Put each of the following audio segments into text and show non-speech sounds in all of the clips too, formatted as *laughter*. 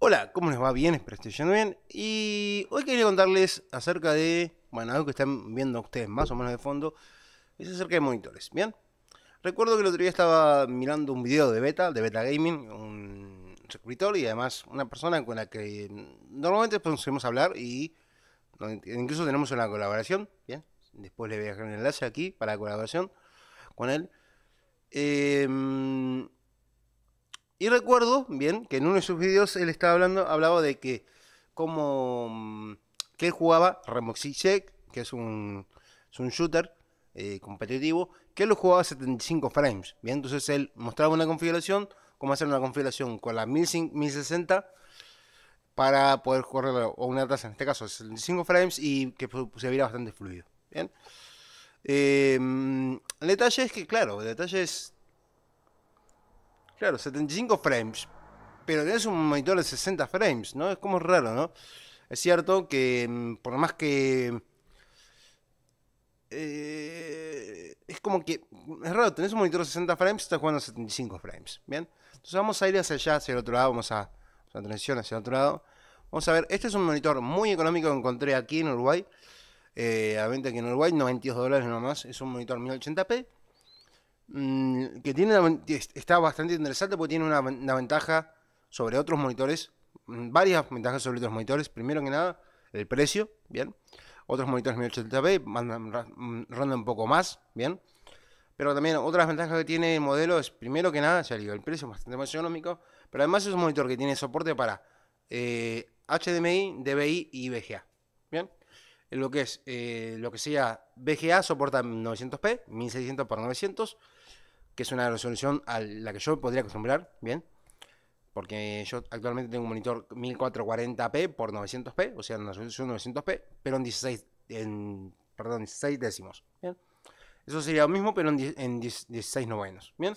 Hola, ¿cómo les va? Bien, espero que estén bien. Y hoy quería contarles acerca de, bueno, algo que están viendo ustedes más o menos de fondo, es acerca de monitores, ¿bien? Recuerdo que el otro día estaba mirando un video de Beta, de Beta Gaming, un escritor y además una persona con la que normalmente podemos hablar y incluso tenemos una colaboración, ¿bien? Después le voy a dejar un enlace aquí para la colaboración con él. Eh, y recuerdo, bien, que en uno de sus videos él estaba hablando, hablaba de que como mm, que él jugaba Remoxy Check, que es un, shooter eh, competitivo, que lo jugaba a 75 frames. Bien, entonces él mostraba una configuración, cómo hacer una configuración con la 1060 para poder correr o una tasa, en este caso 75 frames, y que se viera bastante fluido. Bien. Eh, mm, el detalle es que, claro, el detalle es Claro, 75 frames. Pero tenés un monitor de 60 frames, ¿no? Es como raro, ¿no? Es cierto que mm, por más que... Eh, es como que... Mm, es raro, tenés un monitor de 60 frames, y estás jugando a 75 frames, ¿bien? Entonces vamos a ir hacia allá, hacia el otro lado, vamos a... La transición hacia el otro lado. Vamos a ver, este es un monitor muy económico que encontré aquí en Uruguay. Eh, a venta aquí en Uruguay, 92 dólares nomás. Es un monitor 1080p. Mm, que tiene está bastante interesante porque tiene una, ventaja sobre otros monitores, mm, varias ventajas sobre otros monitores. Primero que nada, el precio, bien. Otros monitores 1080p mm, ronda un poco más, bien. Pero también otras ventajas que tiene el modelo es, primero que nada, ya digo, el precio es bastante más económico, pero además es un monitor que tiene soporte para HDMI, eh, DVI y VGA. Bien, lo que es eh, lo que sea VGA soporta 900p, 1600 x 900 que es una resolución a la que yo podría acostumbrar, ¿bien? Porque yo actualmente tengo un monitor 1440p por 900p, o sea, una resolución 900p, pero en 16, en, perdón, 16 décimos, ¿bien? Eso sería lo mismo, pero en, 16 novenos, ¿bien?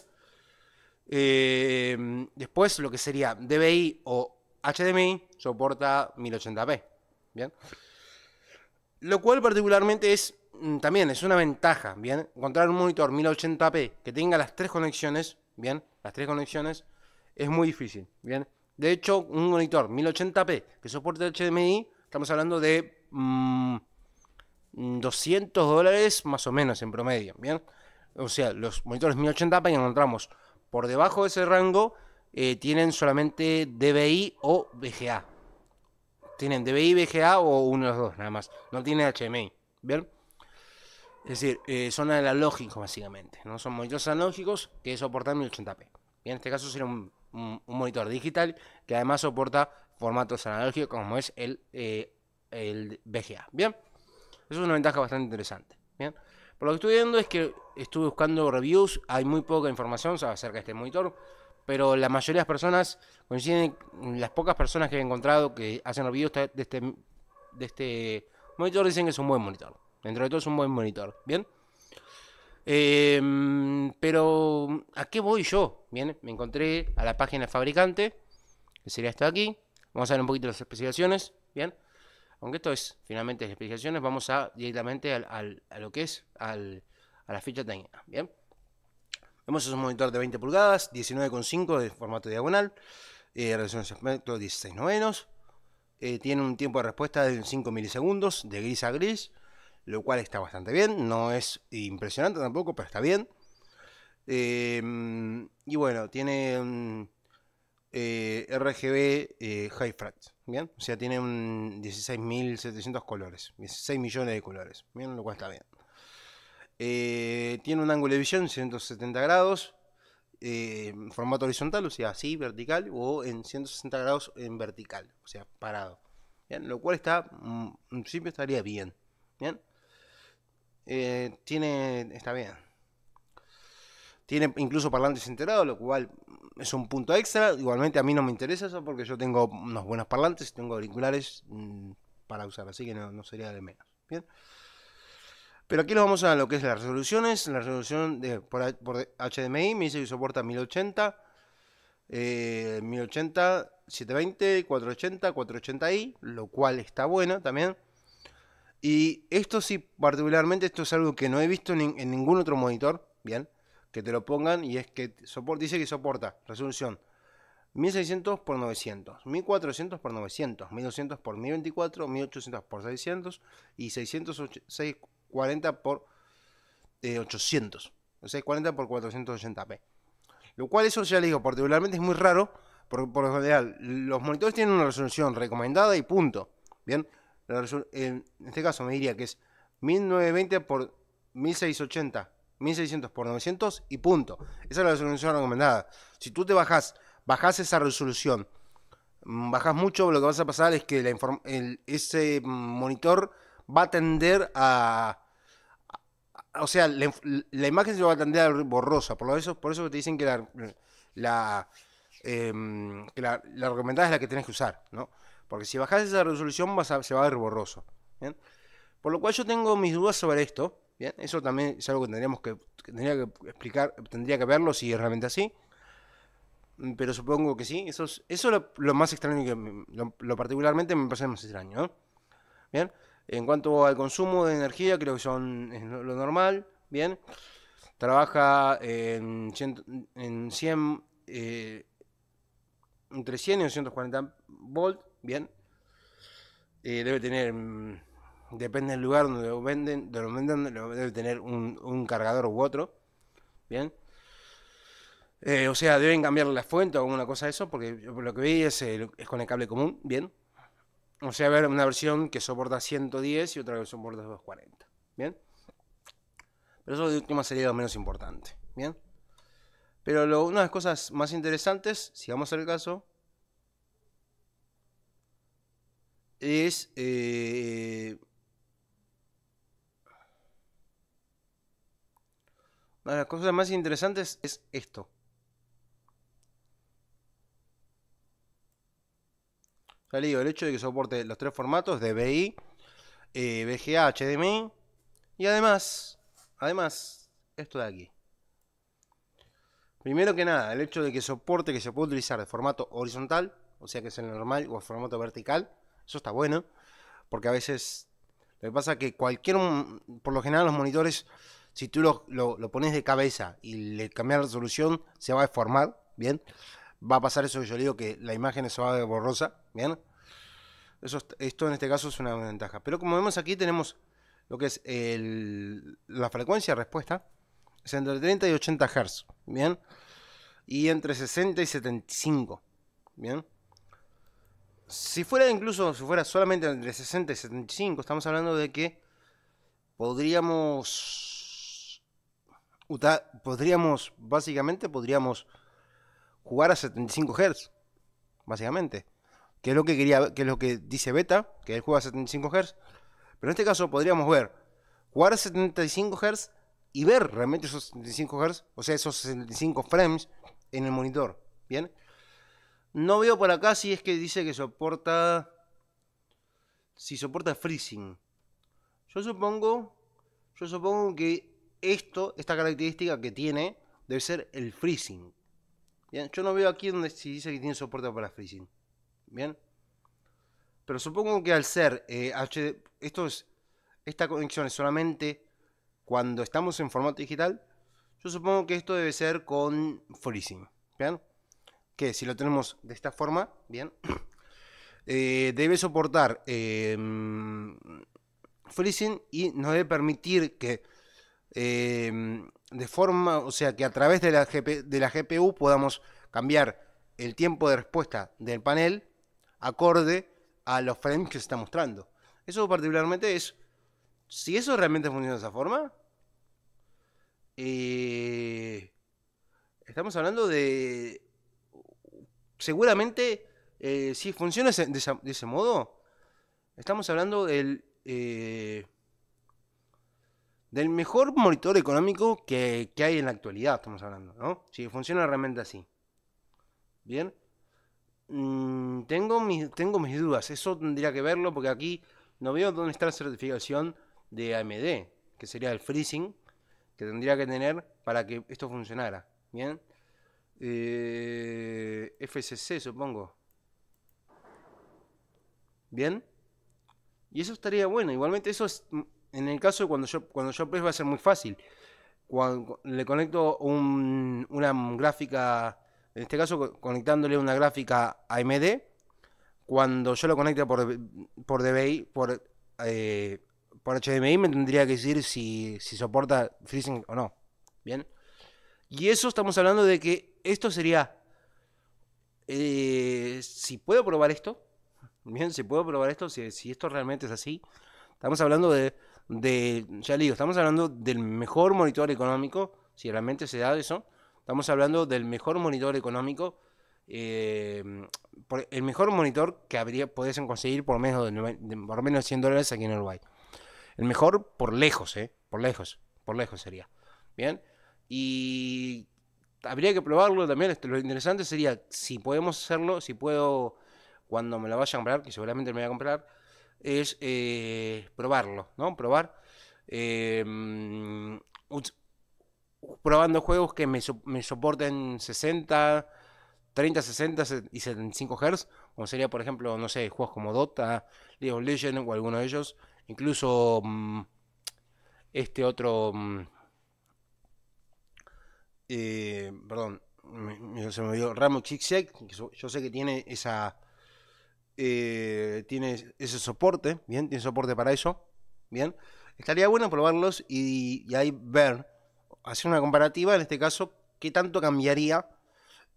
Em, después, lo que sería DBI o HDMI soporta 1080p, ¿bien? Lo cual particularmente es Mm, también es una ventaja, ¿bien? Encontrar un monitor 1080p que tenga las tres conexiones, ¿bien? Las tres conexiones es muy difícil, ¿bien? De hecho, un monitor 1080p que soporte HDMI, estamos hablando de 200 mm, mm, dólares más o menos en promedio, ¿bien? O sea, los monitores 1080p que encontramos por debajo de ese rango eh, tienen solamente DVI o VGA. Tienen DVI, VGA o uno de los dos nada más. No tiene HDMI, ¿bien? Es decir, eh, son analógicos básicamente. No son monitores analógicos que soportan 1080p. en este caso sería un, monitor digital que además soporta formatos analógicos como es el, eh, el VGA. Bien, eso es una ventaja bastante interesante. Bien, por lo que estoy viendo es que estuve buscando reviews, hay muy poca información acerca de este monitor, pero la mayoría de las personas coinciden, las pocas personas que he encontrado que hacen reviews de este, de este monitor dicen que es un buen monitor. Dentro de todo es un buen monitor, ¿bien? Em, pero, ¿a qué voy yo? Bien, me encontré a la página fabricante, que sería esta de aquí. Vamos a ver un poquito las especificaciones, ¿bien? Aunque esto es finalmente las especificaciones, vamos a directamente a lo que es a la ficha técnica, ¿bien? Vemos es un monitor de 20 pulgadas, 19,5 de formato diagonal, eh, resolución de aspecto 16 eh, tiene un tiempo de respuesta de 5 milisegundos, de gris a gris, lo cual está bastante bien. No es impresionante tampoco, pero está bien. Eh, y bueno, tiene eh, RGB eh, High Frat. ¿bien? O sea, tiene un 16.700 colores, 16 millones de colores, ¿bien? Lo cual está bien. tiene un ángulo de visión 170 grados, formato horizontal, o sea, así, vertical, o en 160 grados en vertical, o sea, parado. ¿bien? Lo cual está, mm, en principio estaría bien, ¿bien? Eh, tiene. Está bien. Tiene incluso parlantes enterados, lo cual es un punto extra. Igualmente a mí no me interesa eso porque yo tengo unos buenos parlantes, Y tengo auriculares mm, para usar, así que no, sería de menos. Bien. Pero aquí nos vamos a lo que es las resoluciones. La resolución de, por, HDMI me dice que soporta 1080, 1080, 720, 480, 480i, lo cual está bueno también. Y esto sí, particularmente, esto es algo que no he visto en, ningún otro monitor, bien, que te lo pongan y es que soporta, dice que soporta resolución 1600 x 900, 1400 x 900, 1200 x 1024, 1800 x 600 y 640 x 800, 640 x 480p. Lo cual eso ya les digo, particularmente es muy raro, porque por lo general los monitores tienen una resolución recomendada y punto, bien, en este caso me diría que es 1920 por 1680, 1600 por 900 y punto. Esa es la resolución recomendada. Si tú te bajas, bajás esa resolución, mm, bajas mucho, lo que vas a pasar es que la el, ese mm, monitor va a tender a... o sea, la, imagen se va a tender a borrosa, por, eso, por eso te dicen que la, la, em, la, recomendada es la que tienes que usar, ¿no? Porque si bajas esa resolución se va a ver borroso. Por lo cual yo tengo mis dudas sobre esto. Eso también es algo que tendríamos que, tendría que explicar, tendría que verlo si es realmente así. Mm, pero supongo que sí. Eso es, eso lo, más extraño que lo, particularmente me parece más extraño. Bien. En cuanto al consumo de energía, creo que son es lo normal. Bien. Trabaja en, en eh, entre 100 y 240 volts Bien. Eh, debe tener. Mm, depende del lugar donde lo venden. Donde lo venden debe tener un, cargador u otro. Bien. Eh, o sea, deben cambiar la fuente o alguna cosa de eso. Porque lo que vi es, es con el cable común. Bien. O sea, ver una versión que soporta 110 y otra que soporta 240. Bien. Pero eso de última sería lo menos importante. Bien. Pero una de las cosas más interesantes, si vamos al caso, es... Eh, una de las cosas más interesantes es esto. Ya el hecho de que soporte los tres formatos, de eh, VGA, y además, además, esto de aquí. Primero que nada, el hecho de que soporte que se puede utilizar de formato horizontal, o sea que es el normal, o el formato vertical, eso está bueno, porque a veces lo que pasa es que cualquier, por lo general los monitores, si tú lo, pones de cabeza y le cambias la resolución, se va a deformar, ¿bien? Va a pasar eso que yo digo, que la imagen se va a ver borrosa, ¿bien? Eso, esto en este caso es una ventaja. Pero como vemos aquí tenemos lo que es la frecuencia de respuesta, es entre 30 y 80 Hz, ¿bien? Y entre 60 y 75, ¿bien? si fuera incluso, si fuera solamente entre 60 y 75, estamos hablando de que podríamos, podríamos, básicamente podríamos jugar a 75 Hz, básicamente. Que es lo que quería, que es lo que dice Beta, que él juega a 75 Hz. Pero en este caso podríamos ver, jugar a 75 Hz y ver realmente esos 75 Hz, o sea, esos 65 frames en el monitor. ¿Bien? No veo por acá si es que dice que soporta. Si soporta freezing. Yo supongo. Yo supongo que esto, esta característica que tiene, debe ser el freezing. Bien, yo no veo aquí donde si dice que tiene soporte para freezing. Bien. Pero supongo que al ser eh, HD, esto es, esta conexión es solamente cuando estamos en formato digital. Yo supongo que esto debe ser con freezing. Bien si lo tenemos de esta forma, bien, *clears throat* eh, debe soportar eh, freezing y nos debe permitir que em, de forma, o sea, que a través de la, de la GPU podamos cambiar el tiempo de respuesta del panel acorde a los frames que se está mostrando. Eso particularmente es, si eso realmente funciona de esa forma, eh, estamos hablando de seguramente, eh, si funciona de, ese modo, estamos hablando del, eh, del mejor monitor económico que, hay en la actualidad, estamos hablando, ¿no? Si funciona realmente así. Bien. Mm, tengo, mis, tengo mis dudas, eso tendría que verlo porque aquí no veo dónde está la certificación de AMD, que sería el freezing que tendría que tener para que esto funcionara. Bien. Eh, FCC, supongo. ¿Bien? Y eso estaría bueno. Igualmente eso es, mm, en el caso de cuando yo, cuando yo pues va a ser muy fácil. Cuando le conecto una gráfica, en este caso conectándole una gráfica AMD, cuando yo lo conecte por, por DBI, por, eh, por HDMI, me tendría que decir si, si soporta freezing o no. Bien. Y eso estamos hablando de que esto sería, eh, si puedo probar esto, bien, si puedo probar esto, si, esto realmente es así, estamos hablando de, ya digo, estamos hablando del mejor monitor económico, si realmente se da eso, estamos hablando del mejor monitor económico, eh, el mejor monitor que habría, pudiesen conseguir por menos de, por menos 100 dólares aquí en Uruguay. El mejor por lejos, eh, por lejos, por lejos sería. Bien, y habría que probarlo también. Este, lo interesante sería si podemos hacerlo, si puedo, cuando me la vaya a comprar, que seguramente me voy a comprar, es eh, probarlo, ¿no? Probar. Em, probando juegos que me, soporten 60, 30, 60 y 75 Hz, como sería, por ejemplo, no sé, juegos como Dota, League of Legends o alguno de ellos, incluso mm, este otro. Mm, eh, perdón, se me dio Ramo X. yo sé que tiene esa eh, tiene ese soporte, bien, tiene soporte para eso, bien. Estaría bueno probarlos y, ahí ver, hacer una comparativa en este caso, qué tanto cambiaría,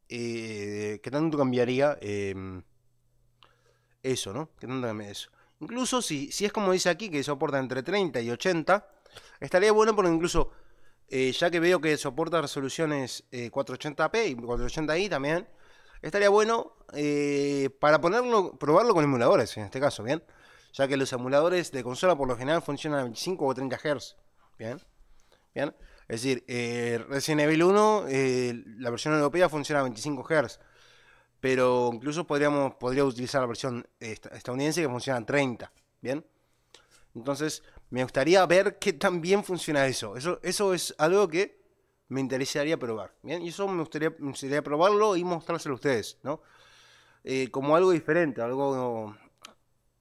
eh, qué tanto cambiaría em, eso, ¿no? Qué tanto eso. Incluso si, si es como dice aquí, que soporta entre 30 y 80, estaría bueno porque incluso eh, ya que veo que soporta resoluciones 480p eh, y 480i también, estaría bueno eh, para ponerlo, probarlo con emuladores en este caso, ¿bien? Ya que los emuladores de consola por lo general funcionan a 25 o 30 Hz, ¿bien? ¿Bien? Es decir, Resident Evil 1, la versión europea funciona a 25 Hz, pero incluso podríamos, podría utilizar la versión estadounidense que funciona a 30, ¿bien? Entonces, me gustaría ver qué tan bien funciona eso. Eso, eso es algo que me interesaría probar. Bien, y eso me gustaría, probarlo y mostrárselo a ustedes, ¿no? Eh, como algo diferente, algo,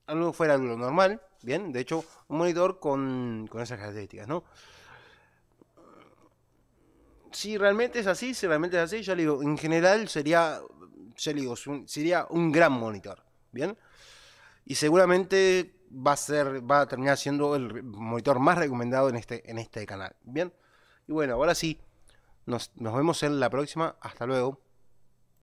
algo fuera de lo normal. Bien, de hecho, un monitor con, esas características, ¿no? Si realmente es así, si realmente es así, ya digo, en general sería, sería un gran monitor, ¿bien? Y seguramente va a ser, va a terminar siendo el monitor más recomendado en este, en este canal. Bien, y bueno, ahora sí, nos, nos vemos en la próxima. Hasta luego.